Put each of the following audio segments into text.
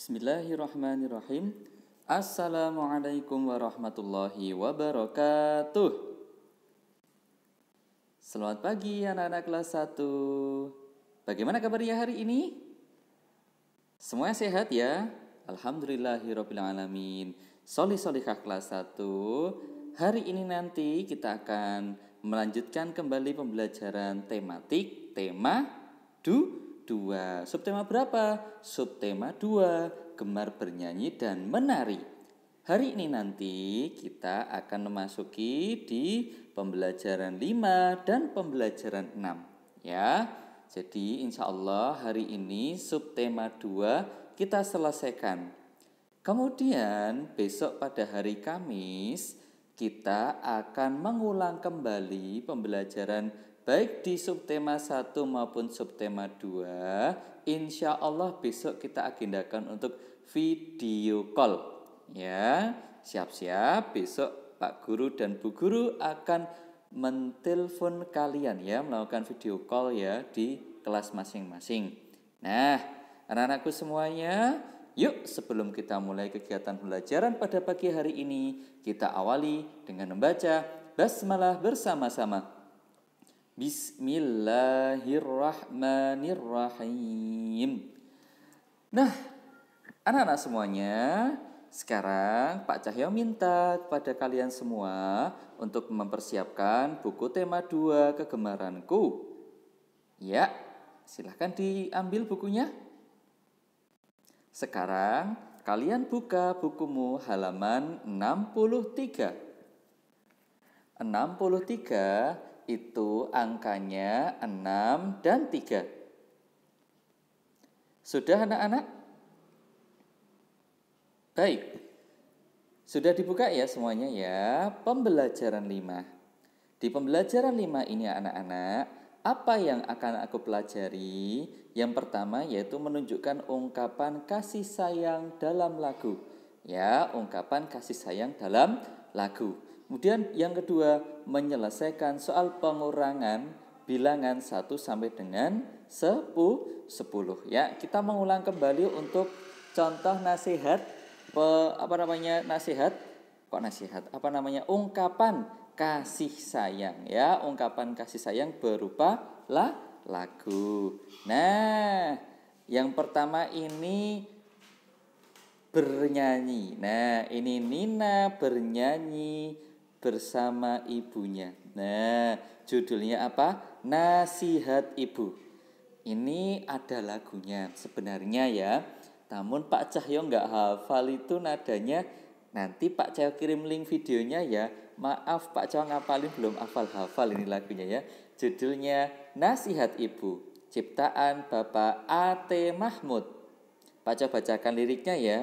Bismillahirrahmanirrahim. Assalamualaikum warahmatullahi wabarakatuh. Selamat pagi anak-anak kelas 1. Bagaimana kabarnya hari ini? Semuanya sehat ya? Alhamdulillahirabbil alamin. Soli solihah kelas 1. Hari ini nanti kita akan melanjutkan kembali pembelajaran tematik tema du 2. Subtema berapa? Subtema 2, gemar bernyanyi dan menari. Hari ini nanti kita akan memasuki di pembelajaran 5 dan pembelajaran 6 ya. Jadi insya Allah hari ini subtema 2 kita selesaikan. Kemudian besok pada hari Kamis kita akan mengulang kembali pembelajaran baik di subtema 1 maupun subtema 2 insya Allah besok kita agendakan untuk video call ya siap-siap besok Pak Guru dan Bu Guru akan mentelpon kalian ya melakukan video call ya di kelas masing-masing nah anak-anakku semuanya Yuk, sebelum kita mulai kegiatan pelajaran pada pagi hari ini, kita awali dengan membaca basmalah bersama-sama. Bismillahirrahmanirrahim. Nah, anak-anak semuanya, sekarang Pak Cahyo minta kepada kalian semua untuk mempersiapkan buku tema 2 kegemaranku. Ya, silahkan diambil bukunya. Sekarang kalian buka bukumu halaman 63. 63 itu angkanya 6 dan 3. Sudah anak-anak? Baik. Sudah dibuka ya semuanya ya. Pembelajaran 5. Di pembelajaran 5 ini anak-anak, apa yang akan aku pelajari? Yang pertama yaitu menunjukkan ungkapan kasih sayang dalam lagu. Ya, ungkapan kasih sayang dalam lagu. Kemudian yang kedua, menyelesaikan soal pengurangan bilangan 1 sampai dengan 10. ya. Kita mengulang kembali untuk contoh nasihat pe, apa namanya? nasihat kok nasihat? Apa namanya? ungkapan kasih sayang ya. Ungkapan kasih sayang berupa la lagu. Nah, yang pertama ini bernyanyi. Nah, ini Nina bernyanyi bersama ibunya. Nah, judulnya apa? Nasihat Ibu. Ini ada lagunya sebenarnya ya. Namun Pak Cahyo nggak hafal itu nadanya. Nanti Pak Cahyo kirim link videonya ya. Maaf Pak Cahyo ngapalin belum hafal-hafal ini lagunya ya. Judulnya Nasihat Ibu. Ciptaan Bapak A.T. Mahmud. Pak Cahyo bacakan liriknya ya.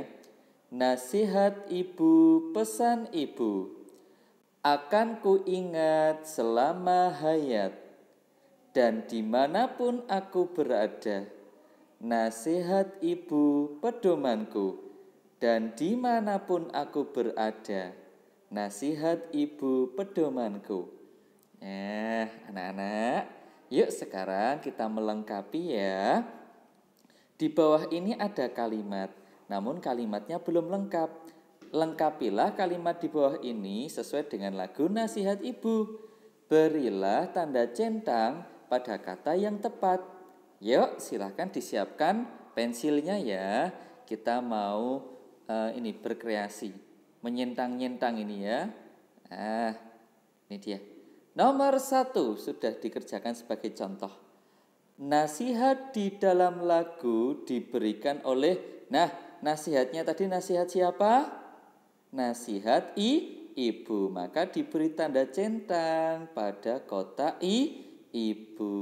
Nasihat ibu, pesan ibu, akan kuingat selama hayat dan dimanapun aku berada nasihat ibu pedomanku dan dimanapun aku berada nasihat ibu pedomanku nah anak-anak yuk sekarang kita melengkapi ya di bawah ini ada kalimat namun kalimatnya belum lengkap Lengkapilah kalimat di bawah ini sesuai dengan lagu nasihat ibu. Berilah tanda centang pada kata yang tepat. Yuk, silahkan disiapkan pensilnya ya. Kita mau uh, ini berkreasi, menyentang-nyentang ini ya. Ah, ini dia. Nomor satu sudah dikerjakan sebagai contoh. Nasihat di dalam lagu diberikan oleh, nah nasihatnya tadi nasihat siapa? nasihat i ibu maka diberi tanda centang pada kotak i ibu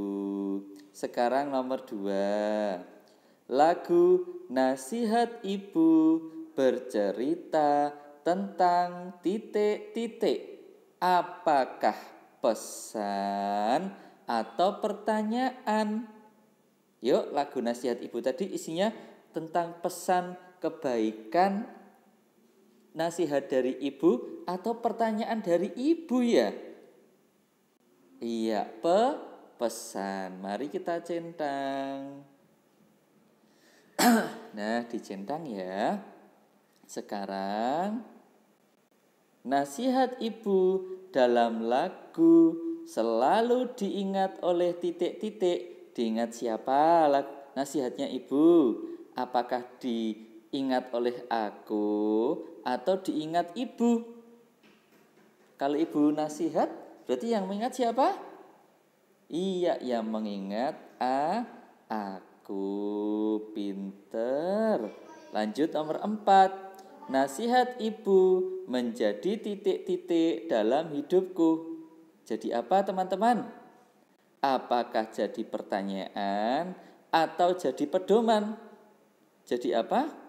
sekarang nomor dua lagu nasihat ibu bercerita tentang titik-titik apakah pesan atau pertanyaan yuk lagu nasihat ibu tadi isinya tentang pesan kebaikan nasihat dari ibu atau pertanyaan dari ibu ya? Iya, pe pesan. Mari kita centang. nah, dicentang ya. Sekarang nasihat ibu dalam lagu selalu diingat oleh titik-titik. Diingat siapa nasihatnya ibu? Apakah di Ingat oleh aku atau diingat ibu? Kalau ibu nasihat, berarti yang mengingat siapa? Iya, yang mengingat a aku pinter. Lanjut nomor empat. Nasihat ibu menjadi titik-titik dalam hidupku. Jadi apa teman-teman? Apakah jadi pertanyaan atau jadi pedoman? Jadi apa?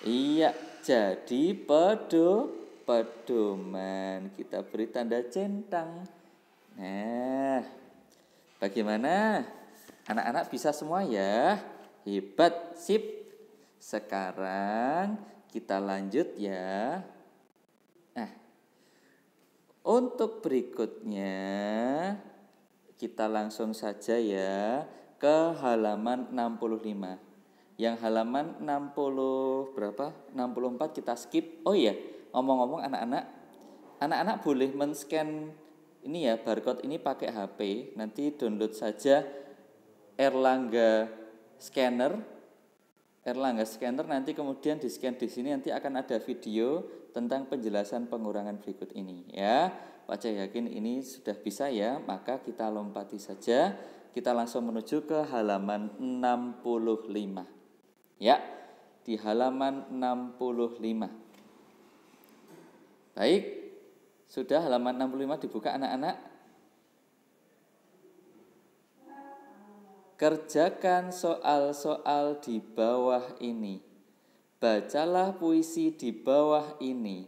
Iya, jadi pedo pedoman kita beri tanda centang. Nah, bagaimana? Anak-anak bisa semua ya. Hebat, sip. Sekarang kita lanjut ya. Nah, untuk berikutnya kita langsung saja ya ke halaman 65 yang halaman 60 berapa 64 kita skip oh iya ngomong-ngomong anak-anak anak-anak boleh men-scan ini ya barcode ini pakai HP nanti download saja Erlangga scanner Erlangga scanner nanti kemudian di scan di sini nanti akan ada video tentang penjelasan pengurangan berikut ini ya Pak Cah yakin ini sudah bisa ya maka kita lompati saja kita langsung menuju ke halaman 65 Ya, di halaman 65. Baik, sudah halaman 65 dibuka anak-anak. Kerjakan soal-soal di bawah ini. Bacalah puisi di bawah ini.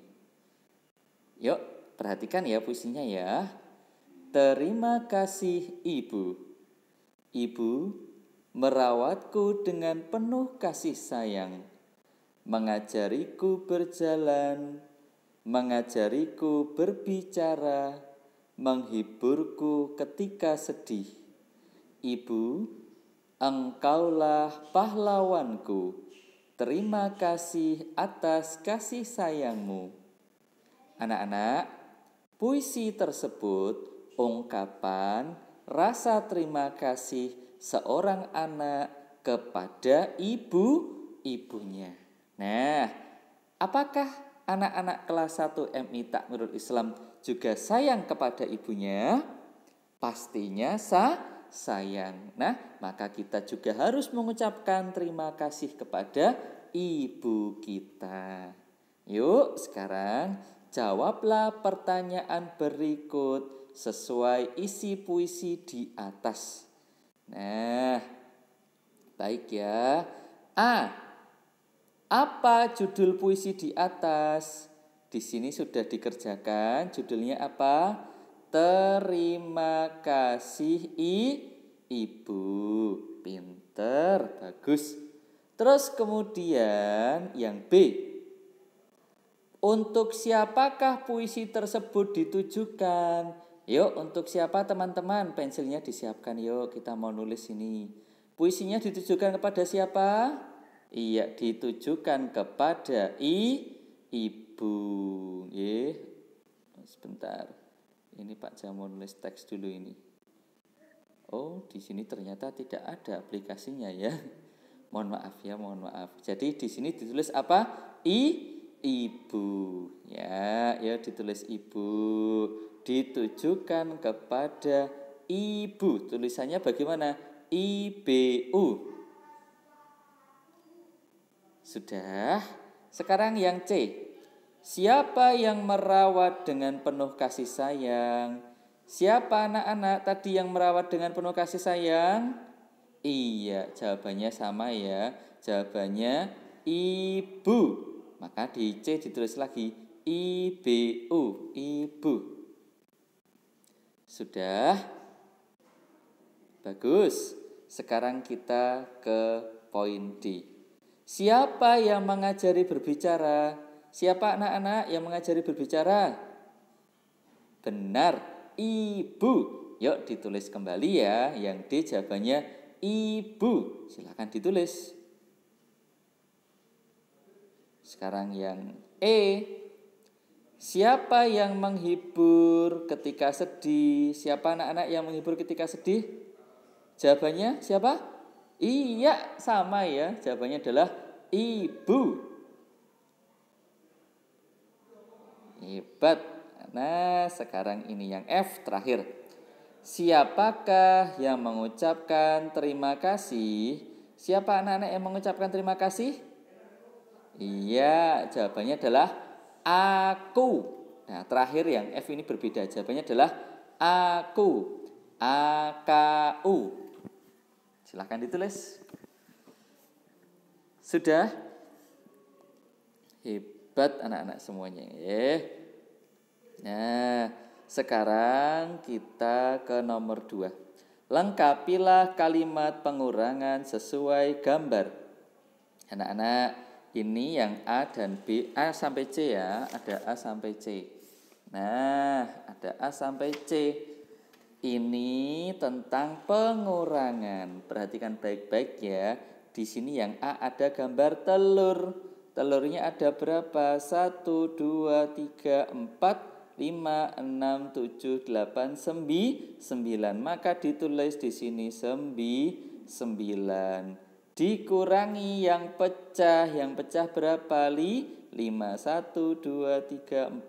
Yuk, perhatikan ya puisinya ya. Terima kasih Ibu. Ibu merawatku dengan penuh kasih sayang, mengajariku berjalan, mengajariku berbicara, menghiburku ketika sedih. Ibu, engkaulah pahlawanku. Terima kasih atas kasih sayangmu. Anak-anak, puisi tersebut ungkapan rasa terima kasih seorang anak kepada ibu ibunya. Nah, apakah anak-anak kelas 1 MI menurut Islam juga sayang kepada ibunya? Pastinya sah sayang. Nah, maka kita juga harus mengucapkan terima kasih kepada ibu kita. Yuk, sekarang jawablah pertanyaan berikut sesuai isi puisi di atas. Nah, baik ya. A. Apa judul puisi di atas? Di sini sudah dikerjakan. Judulnya apa? Terima kasih I, Ibu. Pinter, bagus. Terus kemudian yang B. Untuk siapakah puisi tersebut ditujukan? Yuk, untuk siapa teman-teman? Pensilnya disiapkan, yuk kita mau nulis ini. Puisinya ditujukan kepada siapa? Iya, ditujukan kepada I, Ibu. Ye. Sebentar. Ini Pak mau nulis teks dulu ini. Oh, di sini ternyata tidak ada aplikasinya ya. Mohon maaf ya, mohon maaf. Jadi di sini ditulis apa? I, ibu. Ya, ya ditulis ibu ditujukan kepada ibu. Tulisannya bagaimana? IBU. Sudah. Sekarang yang C. Siapa yang merawat dengan penuh kasih sayang? Siapa anak-anak tadi yang merawat dengan penuh kasih sayang? Iya, jawabannya sama ya. Jawabannya ibu. Maka di C ditulis lagi IBU, ibu. Sudah? Bagus. Sekarang kita ke poin D. Siapa yang mengajari berbicara? Siapa anak-anak yang mengajari berbicara? Benar, ibu. Yuk ditulis kembali ya. Yang D jawabannya ibu. Silahkan ditulis. Sekarang yang E Siapa yang menghibur ketika sedih? Siapa anak-anak yang menghibur ketika sedih? Jawabannya siapa? Iya, sama ya. Jawabannya adalah ibu. Hebat. Nah, sekarang ini yang F terakhir. Siapakah yang mengucapkan terima kasih? Siapa anak-anak yang mengucapkan terima kasih? Iya, jawabannya adalah aku. Nah, terakhir yang F ini berbeda. Jawabannya adalah aku. AKU. Silahkan ditulis. Sudah? Hebat anak-anak semuanya. Eh. Nah, sekarang kita ke nomor dua. Lengkapilah kalimat pengurangan sesuai gambar. Anak-anak, ini yang A dan B, A sampai C ya, ada A sampai C. Nah, ada A sampai C. Ini tentang pengurangan. Perhatikan baik-baik ya. Di sini yang A ada gambar telur. Telurnya ada berapa? 1, 2, 3, 4, 5, 6, 7, 8, 9. Maka ditulis di sini 9 dikurangi yang pecah yang pecah berapa li 5 1 2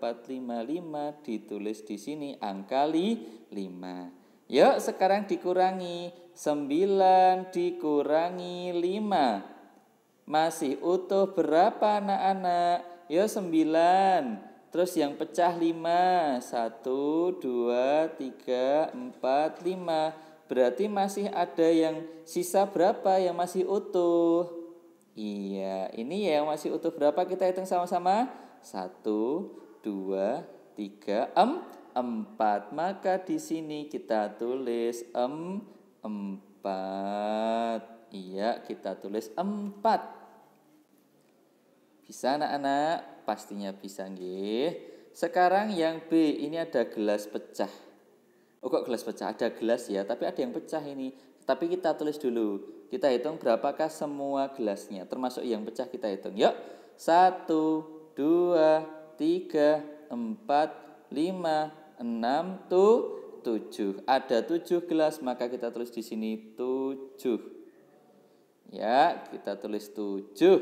3 4 5 5 ditulis di sini angka li 5 yuk sekarang dikurangi 9 dikurangi 5 masih utuh berapa anak-anak yuk 9 terus yang pecah 5 1 2 3 4 5 Berarti masih ada yang sisa berapa yang masih utuh? Iya, ini ya yang masih utuh berapa kita hitung sama-sama? satu dua tiga em empat Maka di sini kita tulis em empat Iya, kita tulis empat Bisa anak-anak? Pastinya bisa nggih. Sekarang yang B ini ada gelas pecah oh kok gelas pecah ada gelas ya tapi ada yang pecah ini tapi kita tulis dulu kita hitung berapakah semua gelasnya termasuk yang pecah kita hitung yuk satu dua tiga empat lima enam tuh tujuh ada tujuh gelas maka kita tulis di sini tujuh ya kita tulis tujuh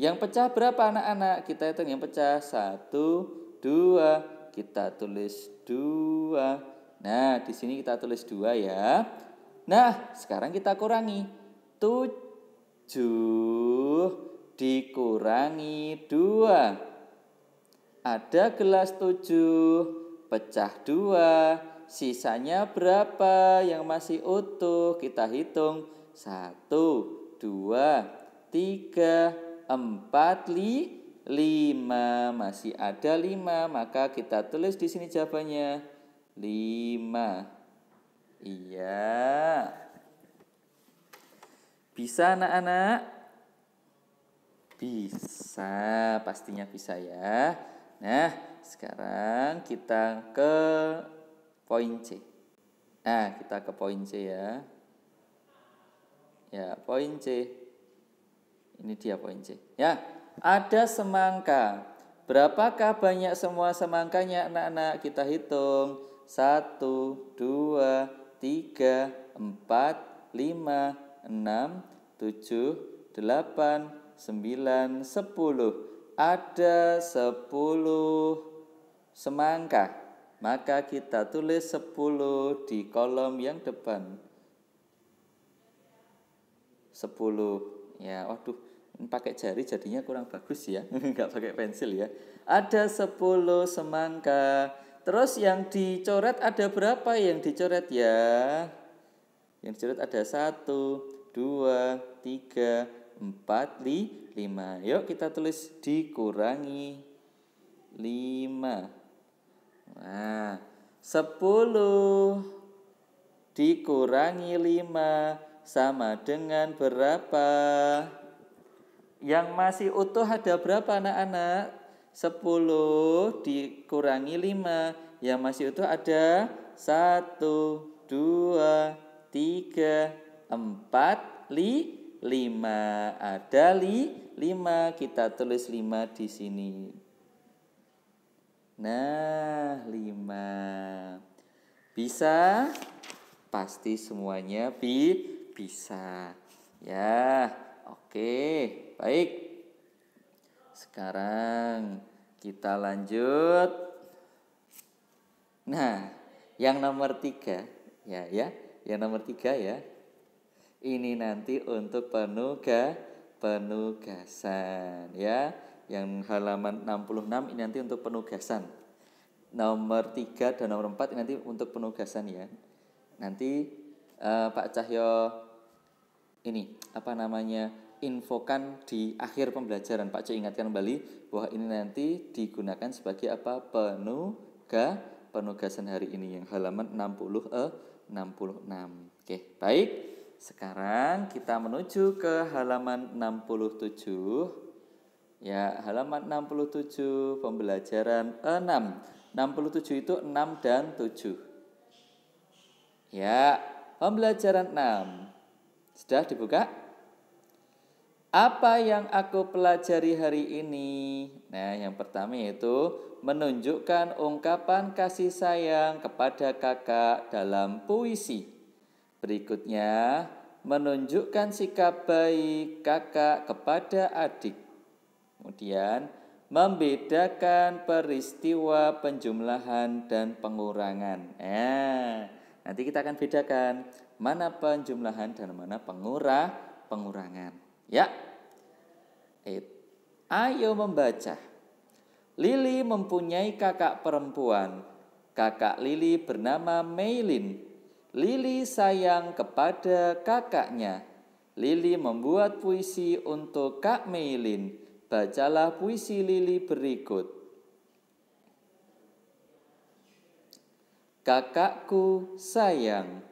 yang pecah berapa anak-anak kita hitung yang pecah satu dua kita tulis dua Nah, di sini kita tulis 2 ya. Nah, sekarang kita kurangi. 7 dikurangi 2. Ada gelas 7, pecah 2. Sisanya berapa yang masih utuh? Kita hitung. 1, 2, 3, 4, 5. Masih ada 5, maka kita tulis di sini jawabannya lima iya bisa anak-anak bisa pastinya bisa ya nah sekarang kita ke poin C nah kita ke poin C ya ya poin C ini dia poin C ya ada semangka berapakah banyak semua semangkanya anak-anak kita hitung satu, dua, tiga, empat, lima, enam, tujuh, delapan, sembilan, sepuluh. Ada sepuluh semangka. Maka kita tulis sepuluh di kolom yang depan. Sepuluh. Ya, waduh, pakai jari jadinya kurang bagus ya. Enggak pakai pensil ya. Ada sepuluh semangka. Terus yang dicoret ada berapa yang dicoret ya? Yang dicoret ada satu, dua, tiga, empat, lima. Yuk kita tulis dikurangi lima. Nah, sepuluh dikurangi lima sama dengan berapa? Yang masih utuh ada berapa anak-anak? 10 dikurangi 5 yang masih utuh ada 1 2 3 4 5 ada 5 kita tulis 5 di sini nah 5 bisa pasti semuanya bi bisa ya oke baik sekarang kita lanjut. Nah, yang nomor tiga, ya, ya, yang nomor tiga ya. Ini nanti untuk penuga, penugasan ya. Yang halaman 66 ini nanti untuk penugasan. Nomor tiga dan nomor empat ini nanti untuk penugasan ya. Nanti uh, Pak Cahyo ini apa namanya infokan di akhir pembelajaran. Pak C ingatkan kembali bahwa ini nanti digunakan sebagai apa? Penuga, penugasan hari ini yang halaman 60 e 66. Oke, baik. Sekarang kita menuju ke halaman 67. Ya, halaman 67 pembelajaran 6. 67 itu 6 dan 7. Ya, pembelajaran 6. Sudah dibuka? Apa yang aku pelajari hari ini? Nah, yang pertama yaitu menunjukkan ungkapan kasih sayang kepada kakak dalam puisi. Berikutnya, menunjukkan sikap baik kakak kepada adik. Kemudian, membedakan peristiwa penjumlahan dan pengurangan. Eh, nanti kita akan bedakan mana penjumlahan dan mana pengurah pengurangan. Ya. It. Ayo membaca. Lili mempunyai kakak perempuan. Kakak Lili bernama Meilin. Lili sayang kepada kakaknya. Lili membuat puisi untuk Kak Meilin. Bacalah puisi Lili berikut. Kakakku sayang,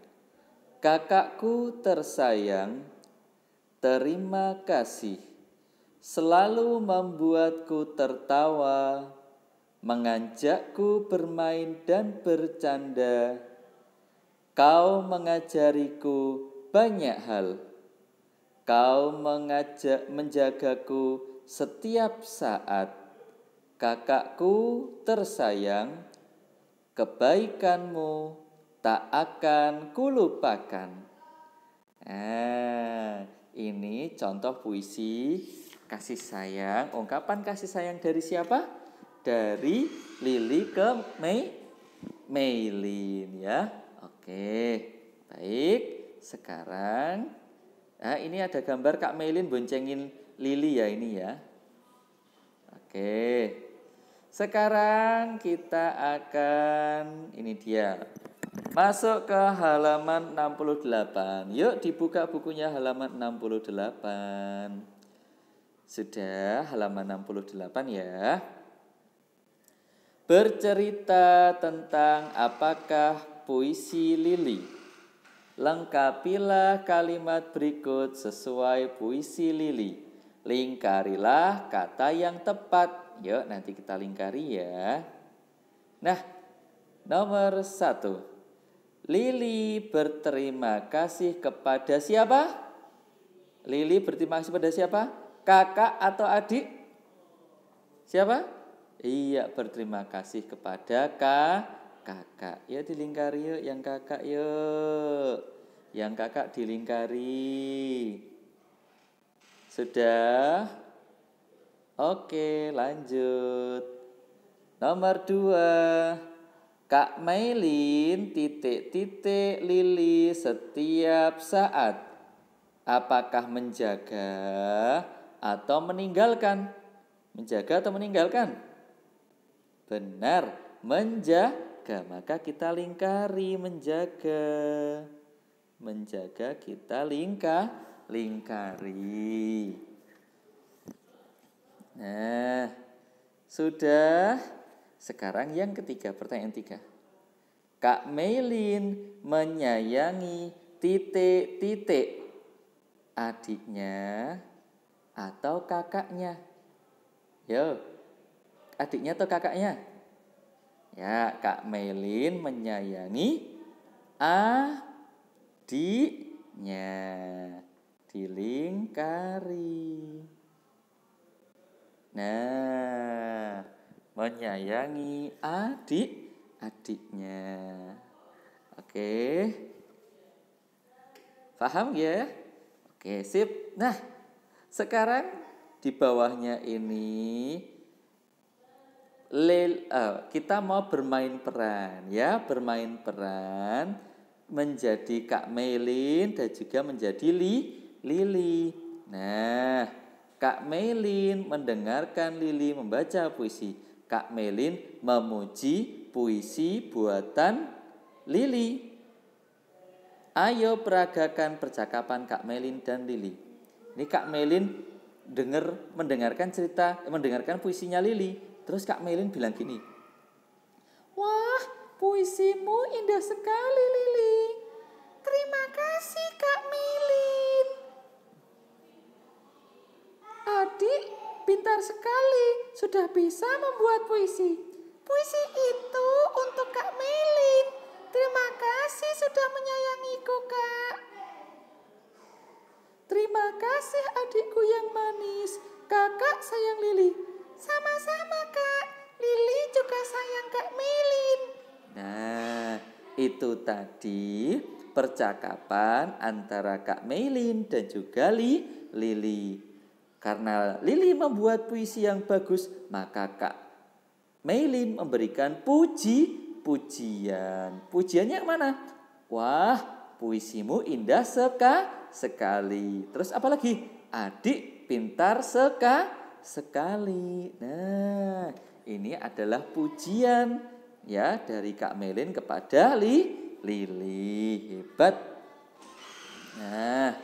kakakku tersayang, terima kasih selalu membuatku tertawa, mengajakku bermain dan bercanda. Kau mengajariku banyak hal. Kau mengajak menjagaku setiap saat. Kakakku tersayang, kebaikanmu tak akan kulupakan. Ah, ini contoh puisi kasih sayang. Ungkapan kasih sayang dari siapa? Dari Lili ke Mei Meilin ya. Oke. Baik. Sekarang nah ini ada gambar Kak Meilin boncengin Lili ya ini ya. Oke. Sekarang kita akan ini dia Masuk ke halaman 68. Yuk dibuka bukunya halaman 68. Sudah halaman 68 ya. Bercerita tentang apakah puisi Lili. Lengkapilah kalimat berikut sesuai puisi Lili. Lingkarilah kata yang tepat. Yuk nanti kita lingkari ya. Nah, nomor satu. Lili berterima kasih kepada siapa? Lili berterima kasih kepada siapa? Kakak atau adik? Siapa? Iya berterima kasih kepada kak, kakak. Ya dilingkari yuk yang kakak yuk. Yang kakak dilingkari. Sudah? Oke lanjut. Nomor dua. Kak Mailin titik-titik Lili setiap saat. Apakah menjaga atau meninggalkan? Menjaga atau meninggalkan? Benar, menjaga. Maka kita lingkari menjaga. Menjaga kita lingkar, lingkari. Nah, sudah sekarang yang ketiga, pertanyaan tiga. Kak Melin menyayangi titik-titik adiknya atau kakaknya? Yo, adiknya atau kakaknya? Ya, Kak Melin menyayangi adiknya. Dilingkari. Nah, menyayangi adik-adiknya. Oke. Paham ya? Oke, sip. Nah, sekarang di bawahnya ini eh, kita mau bermain peran ya, bermain peran menjadi Kak Melin dan juga menjadi Li, Lili. Nah, Kak Melin mendengarkan Lili membaca puisi Kak Melin memuji puisi buatan Lili. Ayo peragakan percakapan Kak Melin dan Lili. Ini Kak Melin dengar mendengarkan cerita, eh, mendengarkan puisinya Lili. Terus Kak Melin bilang gini, Wah, puisimu indah sekali Lili. Terima kasih Kak Melin. Adik pintar sekali, sudah bisa membuat puisi. Puisi itu untuk Kak Melin. Terima kasih sudah menyayangiku, Kak. Terima kasih adikku yang manis, kakak sayang Lili. Sama-sama, Kak. Lili juga sayang Kak Melin. Nah, itu tadi percakapan antara Kak Melin dan juga Li, Lili. Karena Lili membuat puisi yang bagus, maka Kak Meili memberikan puji-pujian. Pujiannya mana? Wah, puisimu indah seka sekali. Terus apa lagi? Adik pintar seka sekali. Nah, ini adalah pujian ya dari Kak Melin kepada Li Lili. Hebat. Nah,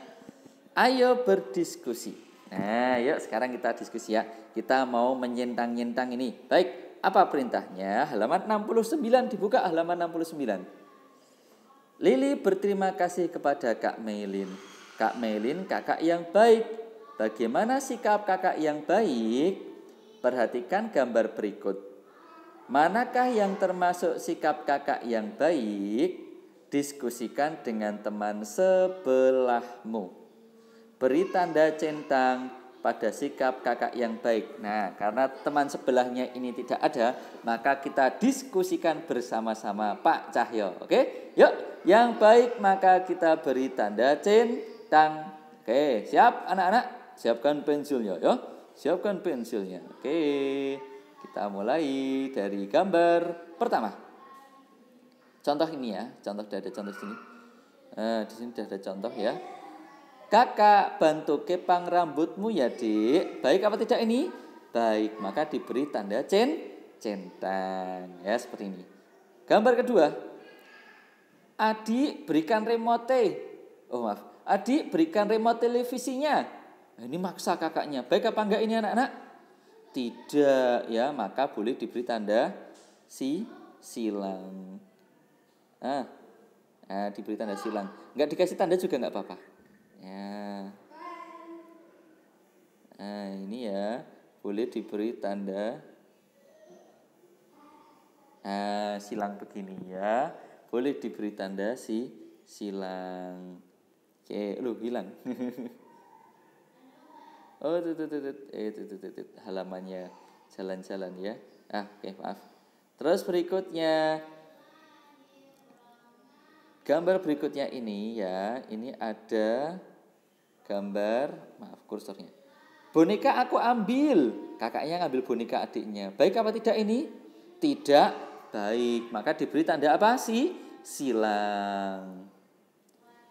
ayo berdiskusi. Nah, yuk sekarang kita diskusi ya. Kita mau menyentang-nyentang ini. Baik, apa perintahnya? Halaman 69 dibuka halaman 69. Lili berterima kasih kepada Kak Melin. Kak Melin kakak yang baik. Bagaimana sikap kakak yang baik? Perhatikan gambar berikut. Manakah yang termasuk sikap kakak yang baik? Diskusikan dengan teman sebelahmu beri tanda centang pada sikap kakak yang baik. Nah, karena teman sebelahnya ini tidak ada, maka kita diskusikan bersama-sama Pak Cahyo. Oke, yuk, yang baik maka kita beri tanda centang. Oke, siap anak-anak, siapkan pensilnya, Yuk, Siapkan pensilnya. Oke, kita mulai dari gambar pertama. Contoh ini ya, contoh sudah ada contoh sini. Eh, di sini sudah ada contoh ya. Kakak bantu kepang rambutmu ya dik. Baik apa tidak ini? Baik, maka diberi tanda cen, centang. Ya seperti ini. Gambar kedua. Adik berikan remote. Oh maaf. Adik berikan remote televisinya. Nah, ini maksa kakaknya. Baik apa enggak ini anak-anak? Tidak ya, maka boleh diberi tanda si silang. Ah, nah, diberi tanda silang. Enggak dikasih tanda juga enggak apa-apa. Ya. Nah, ini ya boleh diberi tanda nah, silang begini ya. Boleh diberi tanda si silang. Oke, lu hilang. oh, tut tut tut eh tut tut tut halamannya jalan-jalan ya. Ah, oke, okay, maaf. Terus berikutnya gambar berikutnya ini ya, ini ada gambar, maaf kursornya. Boneka aku ambil. Kakaknya ngambil boneka adiknya. Baik apa tidak ini? Tidak baik. Maka diberi tanda apa sih? Silang.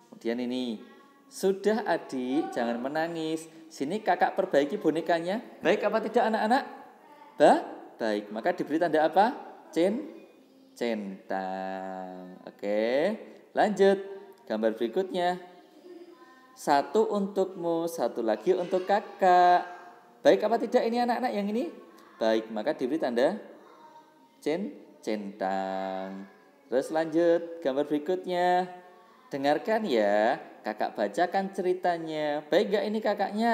Kemudian ini. Sudah adik, jangan menangis. Sini kakak perbaiki bonekanya. Baik apa tidak anak-anak? Ba? Baik. Maka diberi tanda apa? Cen? Centang. Oke. Lanjut. Gambar berikutnya. Satu untukmu, satu lagi untuk kakak. Baik apa tidak ini anak-anak yang ini? Baik, maka diberi tanda cen centang. Terus lanjut gambar berikutnya. Dengarkan ya, kakak bacakan ceritanya. Baik gak ini kakaknya?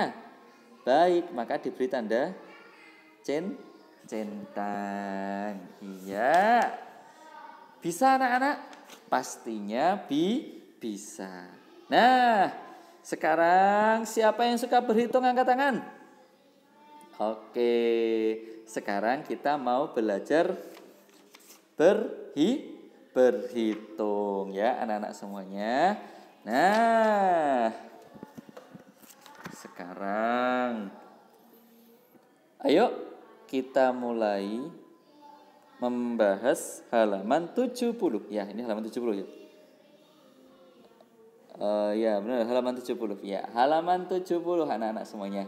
Baik, maka diberi tanda cen centang. Iya. Bisa anak-anak? Pastinya bi bisa. Nah, sekarang siapa yang suka berhitung angkat tangan? Oke, sekarang kita mau belajar berhi berhitung ya anak-anak semuanya. Nah, sekarang ayo kita mulai membahas halaman 70. Ya, ini halaman 70 ya. Uh, ya benar halaman 70 ya halaman 70 anak-anak semuanya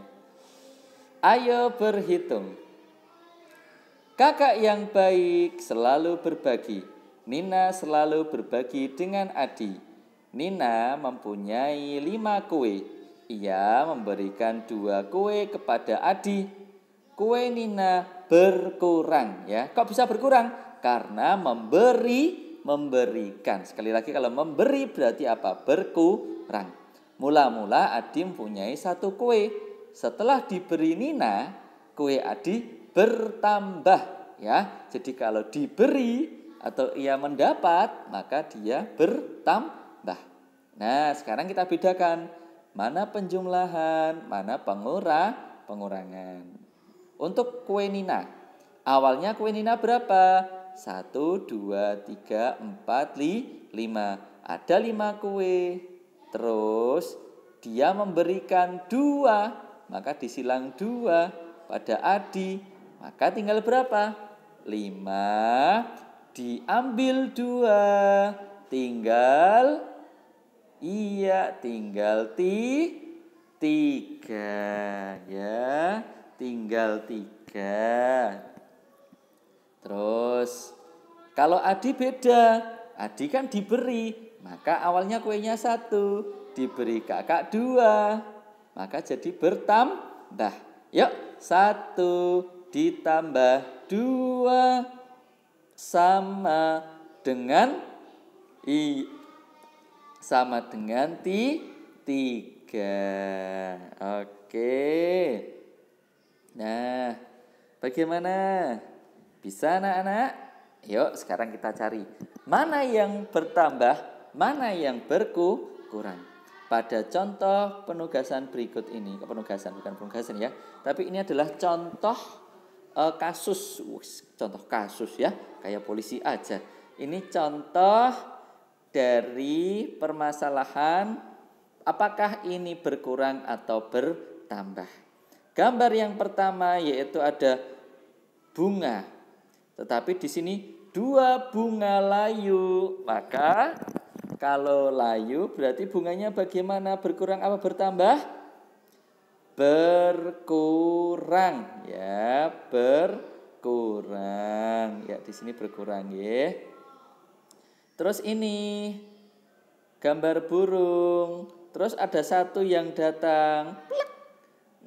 ayo berhitung kakak yang baik selalu berbagi Nina selalu berbagi dengan Adi Nina mempunyai lima kue ia memberikan dua kue kepada Adi kue Nina berkurang ya kok bisa berkurang karena memberi memberikan. Sekali lagi kalau memberi berarti apa? Berkurang. Mula-mula Adi mempunyai satu kue. Setelah diberi Nina, kue Adi bertambah. Ya, jadi kalau diberi atau ia mendapat, maka dia bertambah. Nah, sekarang kita bedakan mana penjumlahan, mana pengurang, pengurangan. Untuk kue Nina, awalnya kue Nina berapa? Satu, dua, tiga, empat, li, lima. Ada lima kue. Terus dia memberikan dua, maka disilang dua pada Adi. Maka tinggal berapa? Lima. Diambil dua, tinggal iya, tinggal ti, tiga ya, tinggal tiga. Terus kalau Adi beda, Adi kan diberi, maka awalnya kuenya satu, diberi kakak dua, maka jadi bertambah. Yuk, satu ditambah dua sama dengan i sama dengan ti tiga. Oke. Nah, bagaimana? Bisa anak-anak? Yuk sekarang kita cari. Mana yang bertambah, mana yang berkurang. Pada contoh penugasan berikut ini, penugasan bukan penugasan ya, tapi ini adalah contoh uh, kasus, Wih, contoh kasus ya, kayak polisi aja. Ini contoh dari permasalahan apakah ini berkurang atau bertambah. Gambar yang pertama yaitu ada bunga tetapi di sini dua bunga layu. Maka kalau layu berarti bunganya bagaimana? Berkurang apa bertambah? Berkurang ya, berkurang. Ya, di sini berkurang ya. Terus ini gambar burung. Terus ada satu yang datang,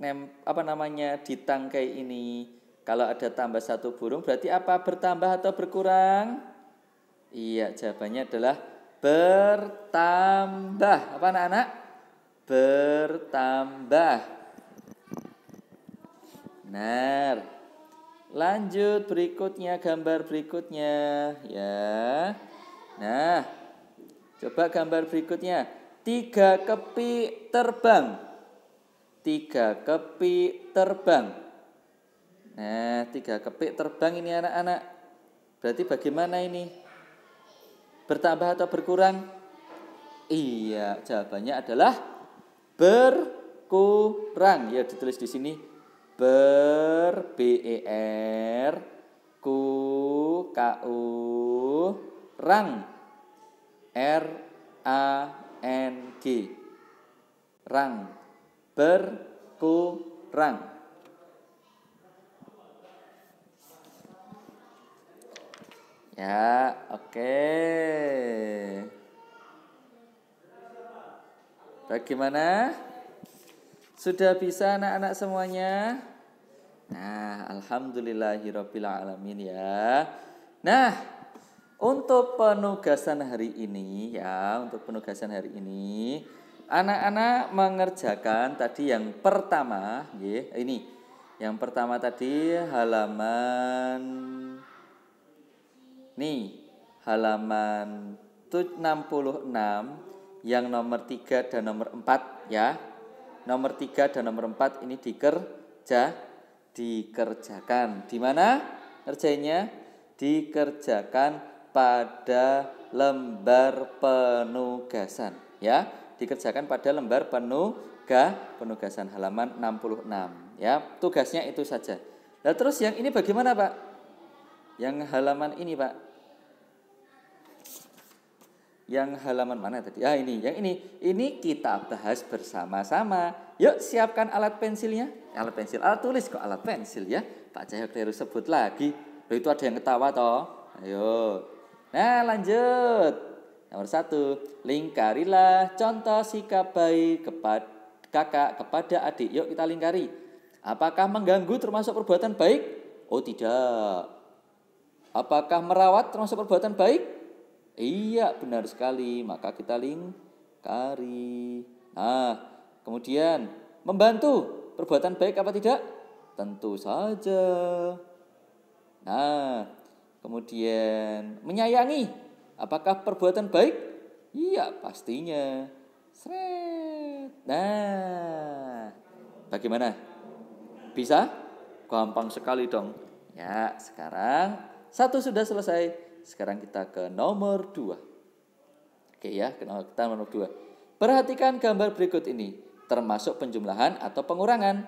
nem apa namanya di tangkai ini kalau ada tambah satu burung berarti apa? Bertambah atau berkurang? Iya, jawabannya adalah bertambah. Apa anak-anak? Bertambah. Benar. Lanjut berikutnya gambar berikutnya ya. Nah, coba gambar berikutnya. Tiga kepi terbang. Tiga kepi terbang. Nah, tiga kepik terbang ini anak-anak. Berarti bagaimana ini? Bertambah atau berkurang? Iya, jawabannya adalah berkurang. Ya, ditulis di sini ber B E R ku K U rang R A N G rang berkurang Ya, oke. Okay. Bagaimana? Sudah bisa anak-anak semuanya? Nah, alhamdulillahirabbil alamin ya. Nah, untuk penugasan hari ini ya, untuk penugasan hari ini anak-anak mengerjakan tadi yang pertama, ya, ini. Yang pertama tadi halaman Nih, halaman 66 yang nomor 3 dan nomor 4 ya. Nomor 3 dan nomor 4 ini dikerja dikerjakan. Di mana kerjanya Dikerjakan pada lembar penugasan ya. Dikerjakan pada lembar penuga penugasan halaman 66 ya. Tugasnya itu saja. Nah, terus yang ini bagaimana, Pak? Yang halaman ini, Pak yang halaman mana tadi? Ah ini, yang ini. Ini kita bahas bersama-sama. Yuk siapkan alat pensilnya. Alat pensil, alat ah, tulis kok alat pensil ya. Pak Cahyo keliru sebut lagi. Loh itu ada yang ketawa toh. Ayo. Nah lanjut. Nomor satu. Lingkarilah contoh sikap baik kepada kakak kepada adik. Yuk kita lingkari. Apakah mengganggu termasuk perbuatan baik? Oh tidak. Apakah merawat termasuk perbuatan baik? Iya, benar sekali. Maka kita lingkari. Nah, kemudian membantu perbuatan baik apa tidak? Tentu saja. Nah, kemudian menyayangi. Apakah perbuatan baik? Iya, pastinya. Nah, bagaimana? Bisa? Gampang sekali dong. Ya, sekarang satu sudah selesai. Sekarang kita ke nomor 2. Oke ya, kita nomor 2. Perhatikan gambar berikut ini, termasuk penjumlahan atau pengurangan.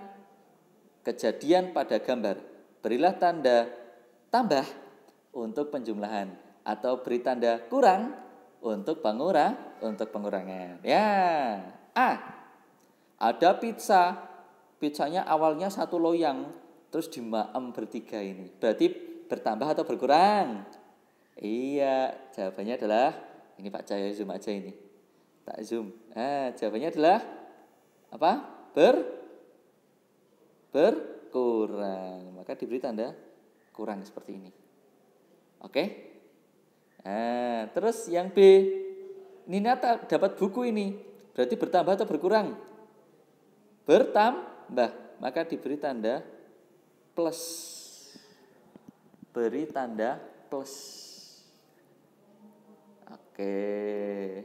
Kejadian pada gambar, berilah tanda tambah untuk penjumlahan atau beri tanda kurang untuk pengurang untuk pengurangan. Ya. A. Ada pizza. Pizzanya awalnya satu loyang terus dimaem bertiga ini. Berarti bertambah atau berkurang? Iya, jawabannya adalah ini Pak Cahyo zoom aja ini. Tak zoom. Ah, jawabannya adalah apa? Ber berkurang. Maka diberi tanda kurang seperti ini. Oke? Nah, terus yang B. Nina tak dapat buku ini. Berarti bertambah atau berkurang? Bertambah. Maka diberi tanda plus. Beri tanda plus. Oke.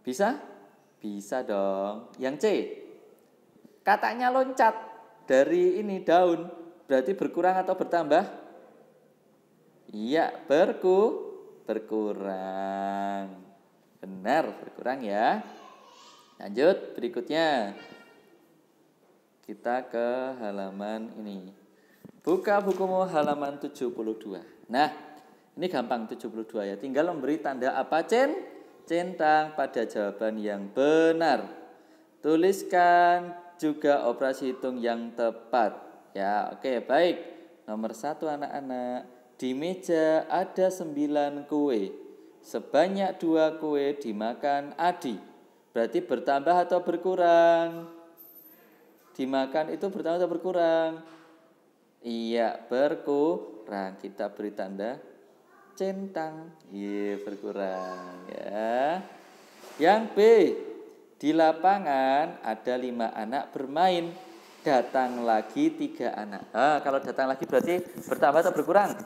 Bisa? Bisa dong. Yang C. Katanya loncat dari ini daun. Berarti berkurang atau bertambah? Iya, berku berkurang. Benar, berkurang ya. Lanjut, berikutnya. Kita ke halaman ini. Buka bukumu halaman 72. Nah, ini gampang 72 ya. Tinggal memberi tanda apa cen? Centang pada jawaban yang benar. Tuliskan juga operasi hitung yang tepat. Ya, oke okay, baik. Nomor satu anak-anak, di meja ada sembilan kue. Sebanyak dua kue dimakan Adi. Berarti bertambah atau berkurang? Dimakan itu bertambah atau berkurang? Iya, berkurang. Kita beri tanda centang. Iya, yeah, berkurang ya. Yang B, di lapangan ada lima anak bermain. Datang lagi tiga anak. Ah, kalau datang lagi berarti bertambah atau berkurang?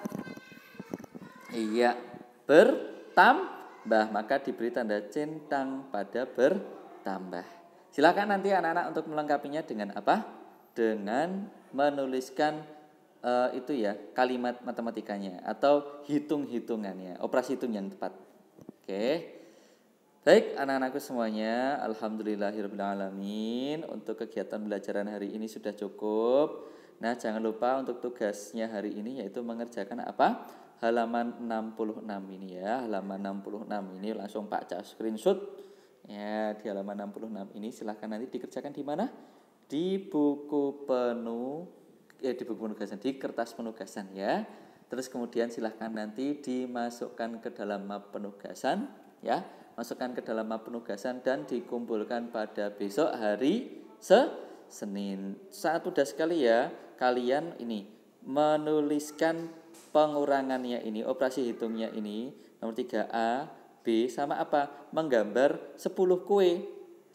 Iya, bertambah. Maka diberi tanda centang pada bertambah. Silakan nanti anak-anak untuk melengkapinya dengan apa? Dengan menuliskan uh, itu ya kalimat matematikanya atau hitung-hitungannya, operasi hitung yang tepat. Oke. Okay. Baik, anak-anakku semuanya, alamin Untuk kegiatan belajaran hari ini sudah cukup. Nah, jangan lupa untuk tugasnya hari ini yaitu mengerjakan apa? Halaman 66 ini ya. Halaman 66 ini langsung Pak Cak screenshot. Ya, di halaman 66 ini silahkan nanti dikerjakan di mana? Di buku penuh eh, di buku penugasan di kertas penugasan ya. Terus kemudian silahkan nanti dimasukkan ke dalam map penugasan ya, masukkan ke dalam map penugasan dan dikumpulkan pada besok hari se Senin. Saat udah sekali ya, kalian ini menuliskan pengurangannya ini, operasi hitungnya ini, nomor 3A, B sama apa? Menggambar 10 kue.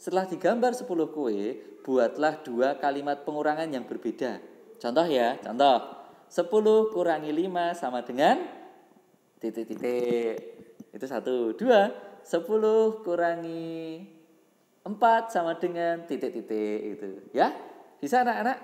Setelah digambar 10 kue, buatlah dua kalimat pengurangan yang berbeda Contoh ya, contoh. 10 kurangi 5 sama dengan titik-titik. Itu satu. Dua, 10 kurangi 4 sama dengan titik-titik itu. Ya, bisa anak-anak?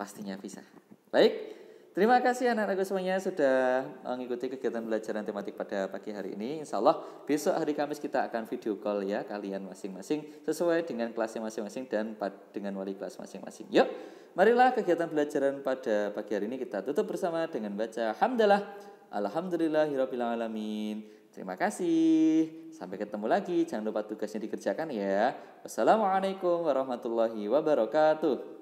Pastinya bisa. Baik, Terima kasih anak-anakku semuanya sudah mengikuti kegiatan belajaran tematik pada pagi hari ini. Insya Allah besok hari Kamis kita akan video call ya kalian masing-masing sesuai dengan kelasnya masing-masing dan dengan wali kelas masing-masing. Yuk, marilah kegiatan belajaran pada pagi hari ini kita tutup bersama dengan baca Hamdalah. Alhamdulillahirobbilalamin. Terima kasih. Sampai ketemu lagi. Jangan lupa tugasnya dikerjakan ya. Wassalamualaikum warahmatullahi wabarakatuh.